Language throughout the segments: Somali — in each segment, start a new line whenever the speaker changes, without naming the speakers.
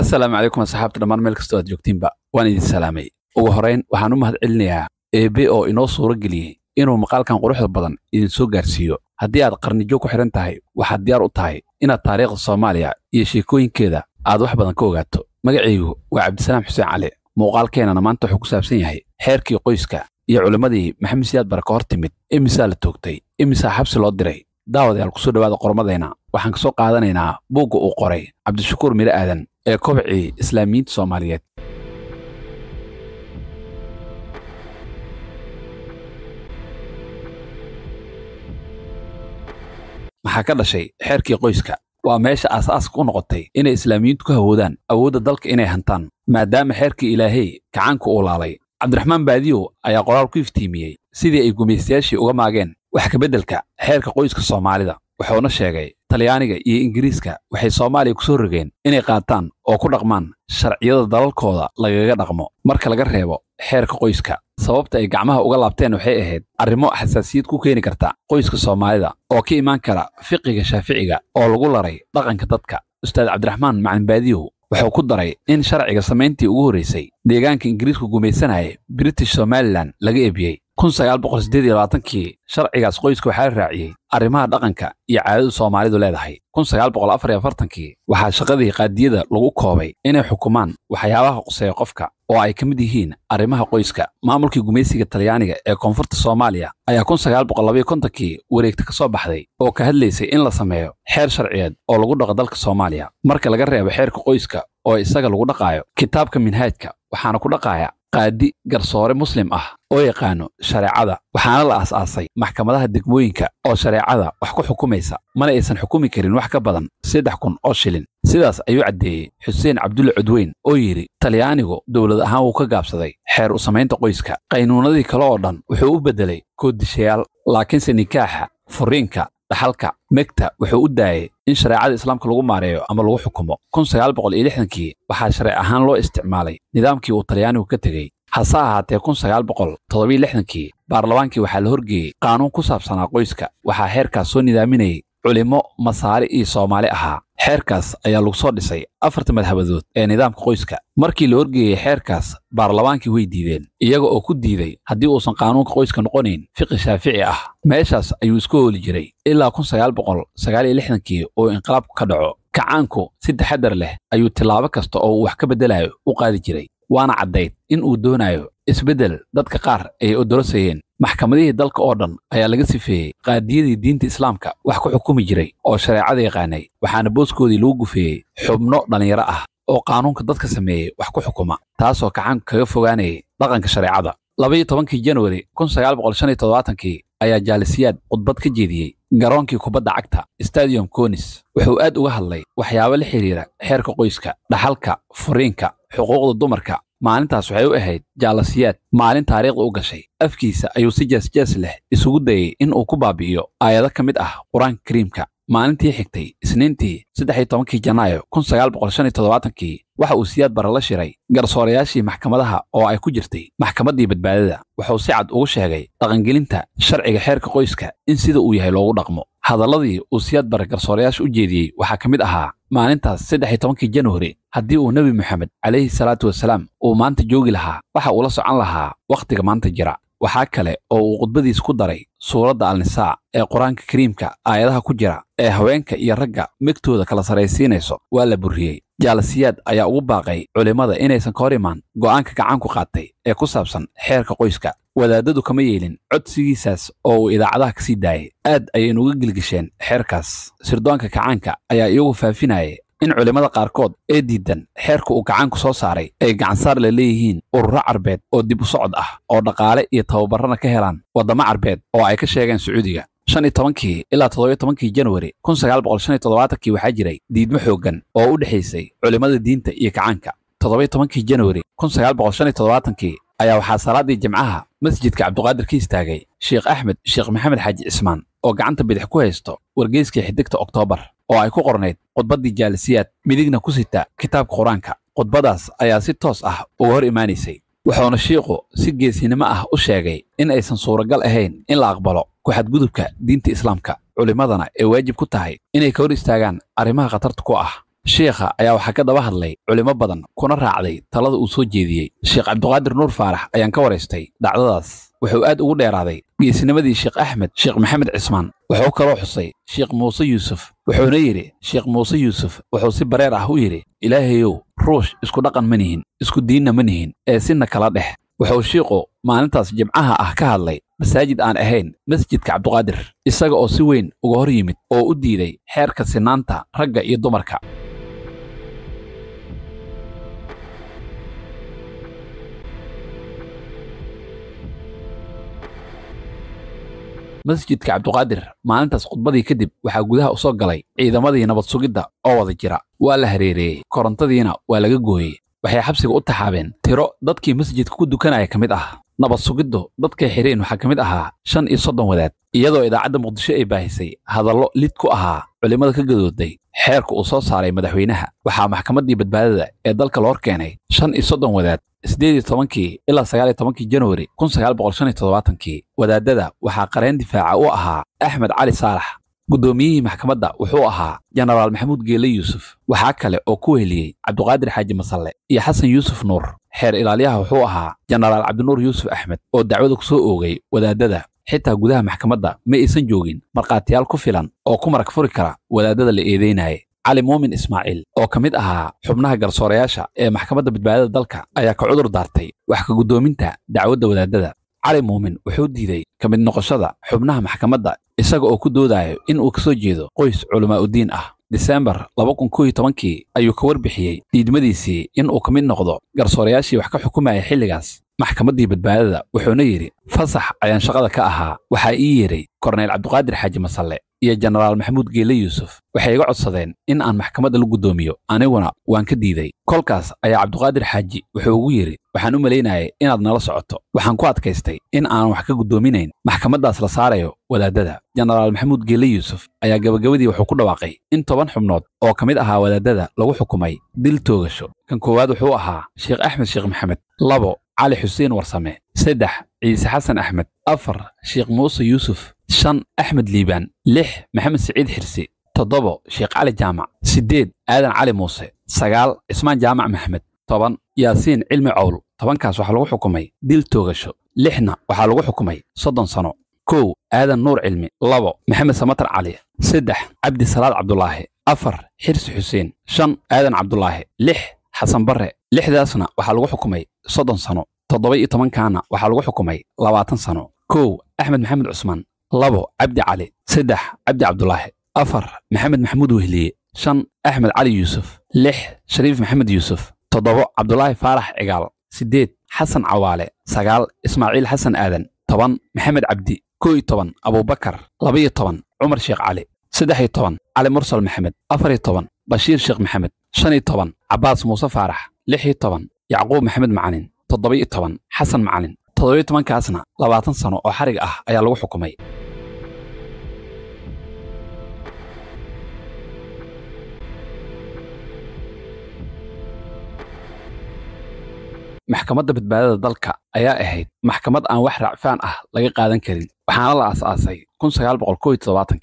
assalaamu calaykum asxaabta dhammaan meel kastoo aad joogtiinba waan idin salaamay ugu horayn waxaan u mahad celinayaa eebe oo inoo suuro geliyey inuu maqaalkan quruxda badan idin soo gaarsiiyo haddii aad qarnijo ku xidhan tahay waxaad diyaar u tahay inaad taariikhda soomaaliya iyo sheekooyinkeeda aad wax badan ka ogaato magacaygu waa cabdisalaam xuseen cali muuqaalkeennana maanta wuxuu ku saabsan yahay xeerkii qoyska iyo culimmadii maxamed siyaad bara ka hor timid imisaa la toogtay imisaa xabsi loo diray daawadayaal ku soo dhowaada qormadeenna waxaan kasoo qaadanaynaa buugga uu qoray cabdishakuur miro aadan ee kobcii islaamiyiinta soomaaliyeed maxaa ka dhashay xeerkii qoyska waa meesha aasaaska u noqotay inay islaamiyiintu ka hawoodaan awoodda dalka inay hantaan maadaama xeerkii ilaahay kacaanka uu laalay cabdiraxmaan baadiyow ayaa qoraal ku iftiimiyey sidii ay gumaystayaashii uga maageen wax kabeddelka xeerka qoyska soomaalida wuxuuna sheegay talyaaniga iyo ingiriiska waxay soomaaliya ku soo rogeen inay qaataan oo ku dhaqmaan sharciyada dalalkooda lagaga dhaqmo marka laga reebo xeerka qoyska sababta ay gacmaha uga laabteen waxay ahayd arrimo xasaasiyad ku keeni karta qoyska soomaalida oo ka imaan kara fiqiga shaaficiga oo lagu laray dhaqanka dadka ustaad cabdiraxmaan macanbaadiyow wuxuu ku daray in sharciga samayntii ugu horraysay deegaanka ingiriisku gumaysanaya british somalilan laga eebiyey kii sharcigaas qoyska waxaa la raaciyey arrimaha dhaqanka iyo caadadu soomaalidu leedahay kii waxaa shaqadii qaadiyada lagu koobay inay xukumaan waxyaabaha quseeya qofka oo ay ka mid yihiin arrimaha qoyska maamulkii gumaysiga talyaaniga ee koonfurta soomaaliya ayaa kun kii wareegta ka soo baxday oo ka hadlaysay in la sameeyo xeer sharciyeed oo lagu dhaqo dalka soomaaliya marka laga reebo xeerka qoyska oo isaga lagu dhaqaayo kitaabka minhaajka waxaana ku dhaqaaya qaadi garsoore muslim ah oo yaqaano shareecada waxaana la aas-aasay maxkamadaha degmooyinka oo shareecada wax ku xukumaysa mana aysan xukumi karin wax ka badan saddex kun oo shilin sidaas ayuu caddeeyey xuseen cabdulle cudweyn oo yidhi talyaanigu dowlad ahaan wuu ka gaabsaday xeer u samaynta qoyska qaynuunadii kale oo dhan wuxuu u beddelay koodishayaal laakiinse nikaaxa furiinka dhaxalka megta wuxuu u daayay in shareecada islaamka lagu maareeyo ama lagu xukumo kun sagaal lixdankii waxaa sharec ahaan loo isticmaalay nidaamkii uu talyaanigu ka tegey hase ahaatee kun sagaal boqol kunsagaalboqoltoddobayo lixdankii baarlamaankii waxaa la horgeeyey qaanuun ku saabsanaa qoyska waxaa heerkaas soo nidaaminayay culimo masaari iyo soomaali ahaa xeerkaas ayaa lagu soo dhisay afarta madhabadood ee nidaamka qoyska markii la horgeeyey xeerkaas baarlamaankii way diideen iyaga oo ku diiday haddii uusan qaanuunka qoyska noqonayn fiqi shaafici ah meeshaas ayuu isku hooli jiray ilaa kun sagaal sagaal boqol iyo lixdankii uu inqilaabku ka dhaco kacaanku si taxadar leh ayuu tilaabo kasta oo uu wax ka beddelayo u qaadi jiray waana caddayd in uu doonayo isbeddel dadka qaar ay odorosayeen maxkamadihii dalka oo dhan ayaa laga sifeeyey qaadiyadii diinta islaamka wax ku xukumi jiray oo shareecada yaqaanay waxaana booskoodii lagu gufeeyey xubno dhallinyaro ah oo qaanuunka dadka sameeyey wax ku xukuma taasoo kacan kaga fogaanayay dhaqanka shareecada labaiyo tobankii januari kun sagaal boqol shan iyo toddobaatanki ayaa jaalisiyaad khudbad ka jeediyey garoonkii kubadda cagta stadium konis wuxuu aad uga hadlay waxyaabo la xidhiira xeerka qoyska dhaxalka furiinka xuquuqda dumarka maalintaas waxay u ahayd jaalasiyaad maalin taariikhda u gashay afkiisa ayuu si jeesjees leh isugu dayey in uu ku baabi'iyo aayado ka mid ah qur aan kariimka maalintii xigtay isniintii saddex tobankii janaayo kun sagaal boqol shan iyo toddobaatankii waxa uu siyaad bara la shiray garsoorayaashii maxkamadaha oo ay ku jirtay maxkamaddii badbaadada wuxuu si cad ugu sheegay dhaqangelinta sharciga xeerka qoyska in sida uu yahay loogu dhaqmo hadalladii uu siyaad bara garsoorayaasha u jeediyey waxaa ka mid ahaa maalintaas saddex-iyo tobankii januari haddii uu nebi moxamed calayhi salaatu wasalaam uu maanta joogi lahaa waxa uu la socon lahaa wakhtiga maanta jira waxaa kale oo uu khudbadiis ku daray suuradda alnisaa ee qur-aanka kariimka aayadaha ku jira ee haweenka iyo ragga megtooda kala saraysiinayso waa la burriyey jaalasiyaad ayaa ugu baaqay culimmada inaysan ka hor imaan go'aanka gacan ku qaatay ee ku saabsan xeerka qoyska wadaadadu kama yeelin codsigiisaas oo uu idaacadaha kasii daayay aad ayaynu uga gelgesheen xeerkaas sirdoonka kacaanka ayaa iyagu faafinayay in culimmada qaarkood ee diidan xeerka uu kacaanku soo saaray ay gacansaar la leeyihiin ururo carbeed oo dib u socod ah oo dhaqaale iyo tababarrana ka helaan waddamo carbeed oo ay ka sheegeen sacuudiga shan iyo tobankii ilaa toddobiyo tobankii januari kun sagaal boqol shan iyo toddobaatanki waxaa jiray diidmo xooggan oo u dhexaysay culimmada diinta iyo kacaanka toddobiyo tobankii januari kun sagaal boqol shan iyo toddobaatanki ayaa waxaa salaaddii jimcaha masjidka cabduqaadir ka istaagay sheekh axmed sheekh maxamed xaaji cismaan oo gacanta bidix ku haysto wargeyskii xidigta oktoobar oo ay ku qornayd khudbaddii jaalisiyaad midigna ku sita kitaabka qur-aanka khudbadaas ayaa si toos ah uga hor imaanaysay wuxuuna shiikhu si geesinimo ah u sheegay in aysan suuragal ahayn in la aqbalo ku xadgudubka diinta islaamka culimmadana ay waajib ku tahay inay ka hor istaagaan arrimaha khatarta ku ah sheekha ayaa waxaa ka daba hadlay culimmo badan kuna raacday talada uu soo jeediyey sheekh cabdiqaadir nuur faarax ayaan ka waraystay dhacdadaas wuxuu aad ugu dheeraaday geesinimadii sheekh axmed sheekh maxamed cismaan wuxuu kaloo xusay sheekh muuse yuusuf wuxuuna yidhi sheekh muuse yuusuf wuxuu si bareer ah u yidhi ilaahayow ruush isku dhaqan ma nihin isku diinna ma nihin ee sinna kala dhex wuxuu shiiqu maalintaas jimcaha ah ka hadlay masaajid aan ahayn masjidka cabduqaadir isaga oo si weyn uga hor yimid oo u diiday xeerka sinaanta ragga iyo dumarka masjidka cabduqaadir maalintaas khudbadii kadib waxaa gudaha u soo galay ciidamadii nabad sugidda oo wada jira waa la hareereeyey korontadiina waa laga gooyey waxay xabsiga u taxaabeen tiro dadkii masjidka ku dukanaya ka mid ah nabad sugiddu dadkay xireen waxaa ka mid ahaa shan iyo soddon wadaad iyadoo idaacadda muqdisho ay baahisay hadallo lid ku ahaa culimmada ka gadooday xeerka uu soo saaray madaxweynaha waxaa maxkamaddii badbaadada ee dalka la keenay shan iyo soddon wadaad sideed iyo tobankii ilaa sagaal iyo tobankii januari kun sagaal boqol shan iyo toddobaatanki wadaadada waxaa qareen difaaca u ahaa axmed cali saalax guddoomiyihii maxkamadda wuxuu ahaa jenaraal maxamuud geele yuusuf waxaa kale oo ku weheliyey cabduqaadir xaaji masalle iyo xasan yuusuf nuur xeer ilaaliyaha wuxuu ahaa jenaraal cabdinuur yuusuf axmed oo dacwada ku soo oogay wadaaddada xitaa gudaha maxkamadda ma aysan joogin markhaatiyaal ku filan oo ku marag furi kara wadaaddada la eedeynaya cali muumin ismaaciil oo ka mid ahaa xubnaha garsoorayaasha ee maxkamadda badbaadada dalka ayaa ka cudur daartay wax ka guddoominta dacwadda wadaaddada cali muumin wuxuu diiday ka mid noqoshada xubnaha maxkamadda isaga oo ku doodayo in uu ka soo jeedo qoys culimaauddiin ah diseembar ayuu ka warbixiyey diidmadiisii in uu ka mid noqdo garsoorayaashii wax ka xukumaya xilligaas maxkamaddii badbaadada wuxuuna yidhi fasax ayaan shaqada ka ahaa waxaa ii yidhay korneyl cabduqaadir xaaji masalle iyo jenaraal maxamuud geele yuusuf waxay iga codsadeen in aan maxkamadda la guddoomiyo aniguna waan ka diiday kolkaas ayaa cabduqaadir xaaji wuxuu ugu yidhi waxaan u malaynayay inaad nala socoto waxaan ku adkaystay in aanan wax ka guddoominayn maxkamaddaas la saarayo wadaadada jenaraal maxamuud geele yuusuf ayaa gabagabadii wuxuu ku dhawaaqay in toban xubnood oo ka mid ahaa wadaadada lagu xukumay dil toogasho kan koowaad wuxuu ahaa sheekh axmed sheekh maxamed labo cali xuseen warsame saddex ciise xasan axmed afar sheekh muuse yuusuf shan axmed liibaan lix maxamed siciid xirsi toddobo sheekh cali jaamac siddeed aadan cali muuse sagaal cismaan jaamac maxamed toban yaasiin cilmi cowl tobankaas waxaa lagu xukumay dil toogasho lixna waxaa lagu xukumay soddon sano kow aadan nuur cilmi labo maxamed samatar cali saddex cabdi salaad cabdulaahi afar xirsi xuseen shan aadan cabdulaahi lix xasan barre lixdaasna waxaa lagu xukumay soddon sano toddoba iyo tobankaana waxaa lagu xukumay labaatan sano kow axmed maxamed cusmaan labo cabdi cali saddex cabdi cabdulaahi afar maxamed maxamuud wehliye shan axmed cali yuusuf lix shariif maxamed yuusuf toddobo cabdulaahi faarax cigaal siddeed xasan cawaale sagaal ismaaciil xasan aadan toban maxamed cabdi koo iyo toban abuubakar labaiyo toban cumar sheekh cali saddex iyo toban cali mursal maxamed afar iyo toban bashiir sheekh maxamed shan iyo toban cabbaas muuse faarax lix iyo toban yacquub maxamed macalin toddoba iyo toban xasan macalin toddobiyo tobankaasna labaatan sano oo xarig ah ayaa lagu xukumay maxkamadda badbaadada dalka ayaa ahayd maxkamad aan wax racfaan ah laga qaadan karin waxaana la aasaasay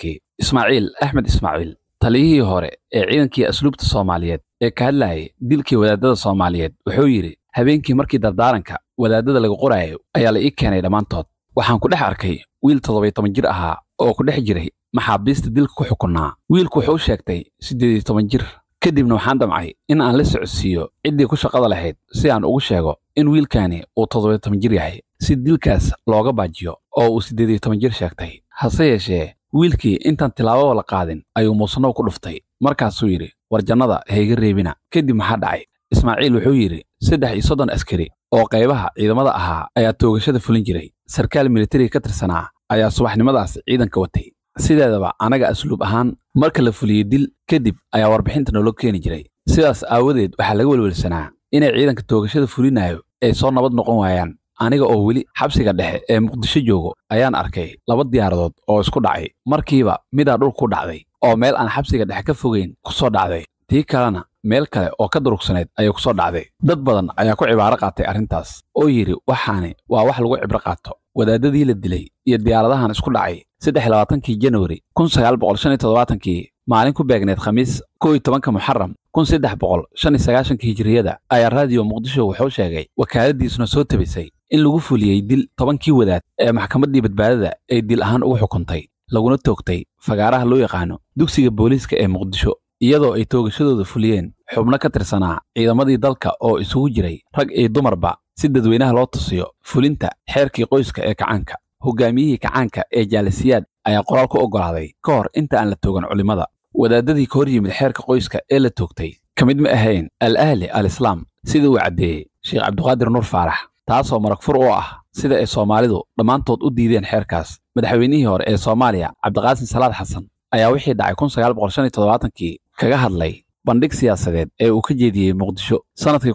kii ismaaciil axmed ismaaciil taliyihii hore ee ciidankii asluubta soomaaliyeed ee ka hadlayay dilkii wadaadada soomaaliyeed wuxuu yidhi habeenkii markii dardaaranka wadaaddada laga qoraayo ayaa la ii keenay dhammaantood waxaan ku dhex arkay wiil toddoby toban jir ahaa oo ku dhex jiray maxaabiista dilka ku xukunnaa wiilku wuxuu sheegtay siddeed siddeediy toban jir kadibna waxaan damcay in aan la socodsiiyo ciddii ku shaqada lahayd si aan ugu sheego in wiilkaani uu toddoby toban jir yahay si dilkaas looga baajiyo oo uu siddeed iyo toban jir sheegtay hase yeeshee wiilkii intaan tilaababa la qaadin ayuu muusanow ku dhuftay markaasuu yidhi warjannada jannada ha iga reebina kadib maxaa dhacay ismaaciil wuxuu yidhi saddex iyo soddon askari oo qaybaha ciidamada ahaa ayaa toogashada fulin jiray sarkaal militariga ka tirsanaa ayaa subaxnimadaas ciidanka watay sideedaba annaga asluub ahaan marka la fuliyey dil kadib ayaa warbixinta naloo keeni jiray sidaas aawadeed waxaa laga welwelsanaa inay ciidanka toogashada fulinaayo ay soo nabad noqon waayaan aniga oo weli xabsiga dhexe ee muqdisho joogo ayaan arkay laba diyaaradood oo isku dhacay markiiba midaa dhul dhacday oo meel aan xabsiga dhexe ka fogayn ku soo dhacday tii kalena meel kale oo ka durugsaneyd ayay kusoo dhacday dad badan ayaa ku cibaaro qaatay arrintaas oo yidhi waxaani waa wax lagu cibro qaato wadaaddadii la dilay iyo diyaaradahan isku dhacay saddex labaatankii januari kun sagaal boqol shan iyo toddobaatankii maalin ku beegneyd khamiis kow iyo tobanka muxaram kun saddex boqol shan iyo sagaashanka hijiriyada ayaa raadiyo muqdisho wuxuu sheegay wakaaladiisuna soo tebisay in lagu fuliyey dil tobankii wadaad ee maxkamaddii badbaadada ay dil ahaan ugu xukuntay laguna toogtay fagaaraha loo yaqaano dugsiga booliiska ee muqdisho iyadoo ay toogashadooda fuliyeen xubno ka tirsanaa ciidamadii dalka oo isugu jiray rag iyo dumarba si dadweynaha loo tusiyo fulinta xeerkii qoyska ee kacaanka hoggaamiyihii kacaanka ee jaalisiyaad ayaa qoraal ku oggolaaday ka hor inta aan la toogan culimmada wadaadadii ka hor yimid xeerka qoyska ee la toogtay ka mid ma ahayn al ahli al islaam sida uu caddeeyey sheekh cabdiqaadir nuur faarax taasoo marag fur oo ah sida ay soomaalidu dhammaantood u diideen xeerkaas madaxweynihii hore ee soomaaliya cabdiqaasin salaad xasan ayaa wixii dhacay kii kaga hadlay bandhig siyaasadeed ee uu ka jeediyey muqdisho sannadkii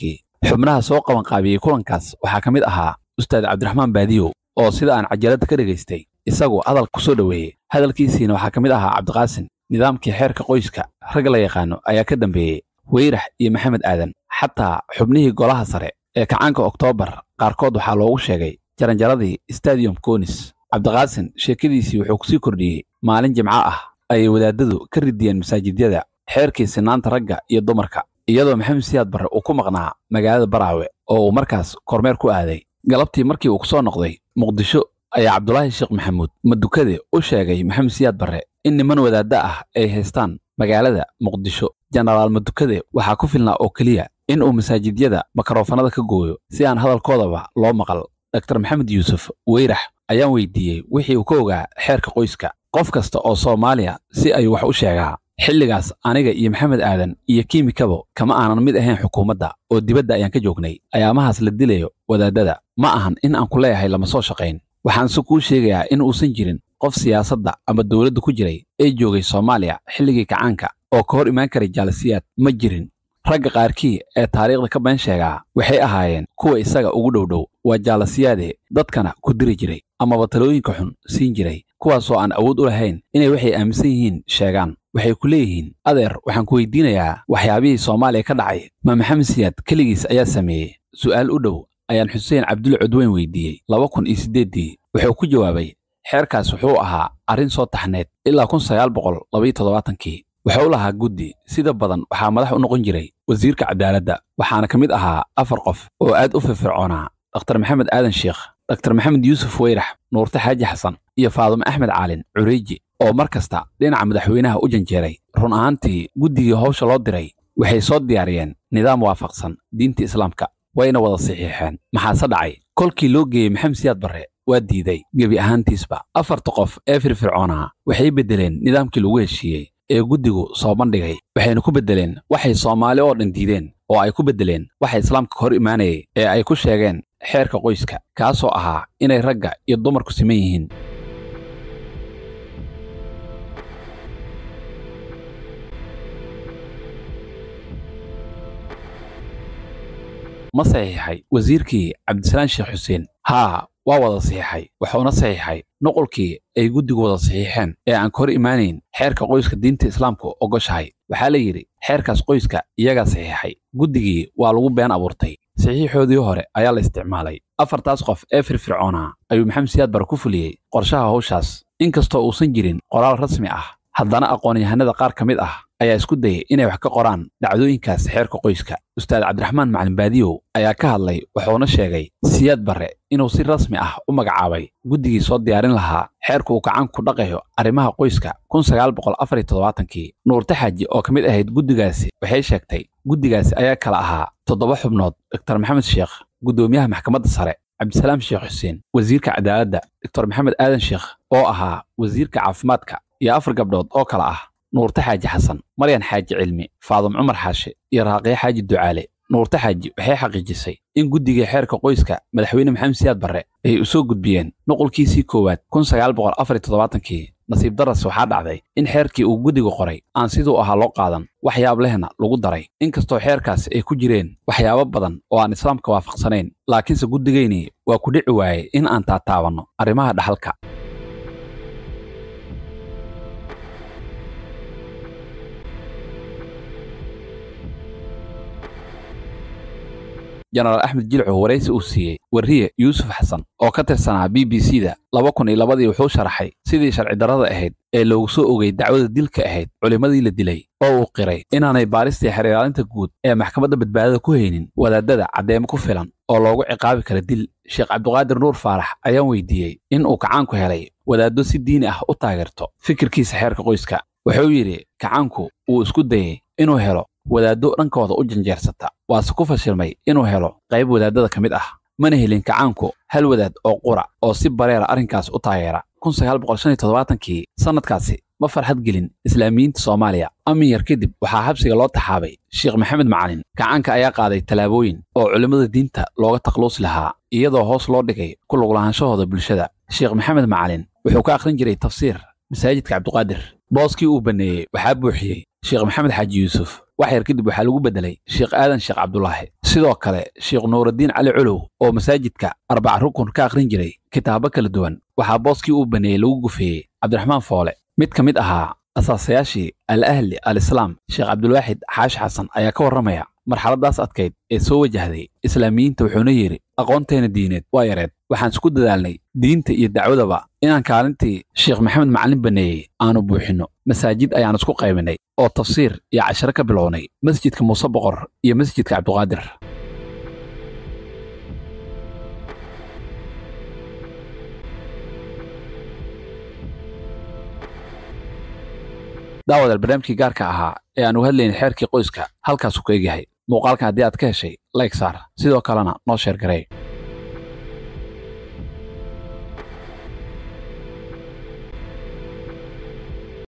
kii xubnaha soo qabanqaabiyey kulankaas waxaa ka mid ahaa ustaad cabdiraxmaan baadiyow oo sida aan cajalada ka dhegaystay isagu hadal ku soo dhoweeyey hadalkiisiina waxaa ka mid ahaa cabdiqaasin nidaamkii xeerka qoyska rag la yaqaano ayaa ka dambeeyey weyrax iyo maxamed aadan xataa xubnihii golaha sare ee kacaanka oktoobar qaarkood waxaa loogu sheegay jaranjaradii stadium konis cabdiqaasin sheekadiisii wuxuu kusii kordhiyey maalin jimco ah ayay wadaadadu ka ridiyeen masaajidyada xeerkii sinaanta ragga iyo dumarka iyadoo maxamed siyaad barre uu ku maqnaa magaalada baraawe oo uu markaas kormeer ku aaday galabtii markii uu ku soo noqday muqdisho ayaa cabdulaahi sheekh maxamuud madukade u sheegay maxamed siyaad barre in niman wadaadda ah ay haystaan magaalada muqdisho jenaraal madukade waxaa ku filnaa oo keliya in uu masaajidyada makarofanada ka gooyo si aan hadalkoodaba loo maqal dr maxamed yuusuf weyrax ayaan weydiiyey wixii uu ka ogaa xeerka qoyska qof kasta oo soomaaliya si ayuu wax u sheegaa xilligaas aniga iyo maxamed aadan iyo kiimikabo kama aanan mid ahayn xukuumadda oo dibadda ayaan ka joognay ayaamahaas la dilayo wadaaddada ma ahan in aan ku leeyahay lama soo shaqayn waxaan si kuu sheegayaa in uusan jirin qof siyaasadda ama dowladda ku jiray ee joogay soomaaliya xilligii kacaanka oo ka hor imaan karay jaalasiyaad ma jirin ragga qaarkii ee taariikhda ka been sheegaa waxay ahaayeen kuwa isaga ugu dhowdhow waa jaalasiyaadee dadkana ku diri jiray amaba talooyinka xun siin jiray kuwaasoo aan awood u lahayn inay waxay aaminsan yihiin sheegaan waxay ku leeyihiin adeer waxaan ku weydiinayaa waxyaabihii soomaaliya ka dhacay ma maxamed siyaad keligiis ayaa sameeyey su'aal u dhow ayaan xuseen cabdulle cudweyn weydiiyey laba kun iyo siddeeddii wuxuu ku jawaabay xeerkaas wuxuu ahaa arrin soo taxneed ilaa kun sagaal boqol labaiyo toddobaatankii wuxuu lahaa guddi sida badan waxaa madax u noqon jiray wasiirka cadaaladda waxaana ka mid ahaa afar qof oo aad u firfircoonaa dakhtar maxamed aadan sheekh doctor maxamed yuusuf weyrax nuurte xaaji xasan iyo faadime axmed caalin cureeji oo mar kasta dhinaca madaxweynaha u janjeeray run ahaantii guddigii howsha loo diray waxay soo diyaariyeen nidaam waafaqsan diinta islaamka wayna wada saxiixeen maxaase dhacay kolkii loo geeyey maxamed siyaad barre waa diiday gebi ahaantiisba afarta qof ee firfircoonaha waxay beddeleen nidaamkii lagu heshiiyey ee guddigu soo bandhigay waxayna ku beddeleen waxay soomaali oo dhan diideen oo ay ku beddeleen waxa islaamka ka hor imaanayay ee ay ku sheegeen xeerka qoyska kaasoo ahaa inay ragga iyo dumarku siman yihiin ma saxiixay wasiirkii cabdisalaan sheekh xuseen haa waa wada saxiixay waxuuna saxiixay nuqulkii ay guddigu wada saxiixeen ee aan kahor imaanayn xeerka qoyska diinta islaamku ogoshahay waxaa la yidhi xeerkaas qoyska iyagaa saxiixay guddigii waa lagu been abuurtay saxiixoodii hore ayaa la isticmaalay afartaas qof ee firfircoonaa ayuu maxamed siyaad bar ku fuliyey qorshaha hawshaas inkastoo uusan jirin qoraal rasmi ah haddana aqoon-yahanada qaar ka mid ah ayaa isku dayay inay wax ka qoraan dhacdooyinkaas xeerka qoyska ustaad cabdiraxmaan macalinbaadiyow ayaa ka hadlay wuxuuna sheegay siyaad barre inuu si rasmi ah u magacaabay guddigii soo diyaarin lahaa xeerka uu gacan ku dhaqayo arrimaha qoyska kii nuurta xaaji oo ka mid ahayd guddigaasi waxay sheegtay guddigaasi ayaa kala ahaa toddoba xubnood doktor maxamed sheekh guddoomiyaha maxkamadda sare cabdisalaam sheekh xuseen wasiirka cadaaladda doctor maxamed aadan sheekh oo ahaa wasiirka caafimaadka iyo afar gabdhood oo kale ah nuurte xaaji xasan maryan xaaji cilmi faadum cumar xaashe iyo raaqiya xaaji ducaale nuurte xaaji waxay xaqiijisay in guddiga xeerka qoyska madaxweyne maxamed siyaad barre ay u soo gudbiyeen nuqulkiisii koowaad kii nasiib daras waxaa dhacday in xeerkii uu guddigu qoray aan siduu ahaa loo qaadan waxyaab lehna lagu daray inkastoo xeerkaasi ay ku jireen waxyaabo badan oo aan islaamka waafaqsanayn laakiinse guddigaynii waa ku dhici waayey in aan taataabanno arrimaha dhaxalka jenaraal axmed jilcu waraysi uu siiyey wariye yuusuf xasan oo ka tirsanaa b b c da laba kun iyo labadii wuxuu sharaxay sidii sharcidarrada ahayd ee loogu soo ogay dacwada dilka ahayd culimmadii la dilay oo uu qiray inaanay baaristii xiriiraalinta guud ee maxkamadda badbaadada ku haynin wadaaddada caddeemo ku filan oo loogu ciqaabi kara dil sheekh cabdiqaadir nuur faarax ayaan weydiiyey in uu kacaanku helay wadaaddo si diini ah u taageerto fikirkiisa xeerka qoyska wuxuu yidhi kacaanku wuu isku dayey inuu helo wadaaddo dhankooda u janjeersata waase ku fashilmay inuu helo qayb wadaaddada ka mid ah mana helin kacaanku hal wadaad oo qura oo si bareera arrinkaas u taageera kii sannadkaasi ma farxad gelin islaamiyiinta soomaaliya amin yar kadib waxaa habsiga loo taxaabay sheekh maxamed macalin kacaanka ayaa qaaday tallaabooyin oo culimmada diinta looga takluusi lahaa iyadoo hoos loo dhigay ku luglahaanshohooda bulshada sheekh maxamed macalin wuxuu ka akhrin jiray tafsiir masaajidka cabduqaadir booskii uu banneeyey waxaa buuxiyey sheekh maxamed xaaji yuusuf wax yar kadib waxaa lagu beddelay sheekh aadan sheekh cabdulaahi sidoo kale sheekh nuuraddiin cali culow oo masaajidka arbaca rukun ka akhrin jiray kitaabo kala duwan waxaa booskii uu baneeyey lagu gufeeyey cabdiraxmaan foole mid ka mid ahaa asaasayaashii al ahli al islaam sheekh cabdulwaaxid xaash xasan ayaa ka warramaya marxaladaas adkayd ee soo wajahday islaamiyiinta wuxuuna yidhi aqoonteena diineed waa yareed waxaan isku dadaalnay diinta iyo dacwadaba inaan kaalintii sheekh maxamed macalin baneeyey aanu buuxinno masaajid ayaan isku qaybinnay oo tafsiir iyo cashare ka bilownay masjidka muuse boqor iyo masjidka cabduqaadir daawadaal barnaamijkii gaarka ahaa ee aanu hadlayna xeerkii qoyska halkaasu ku egyahay muuqaalkan haddii aad ka heshay layg saar sidoo kalena noo sheer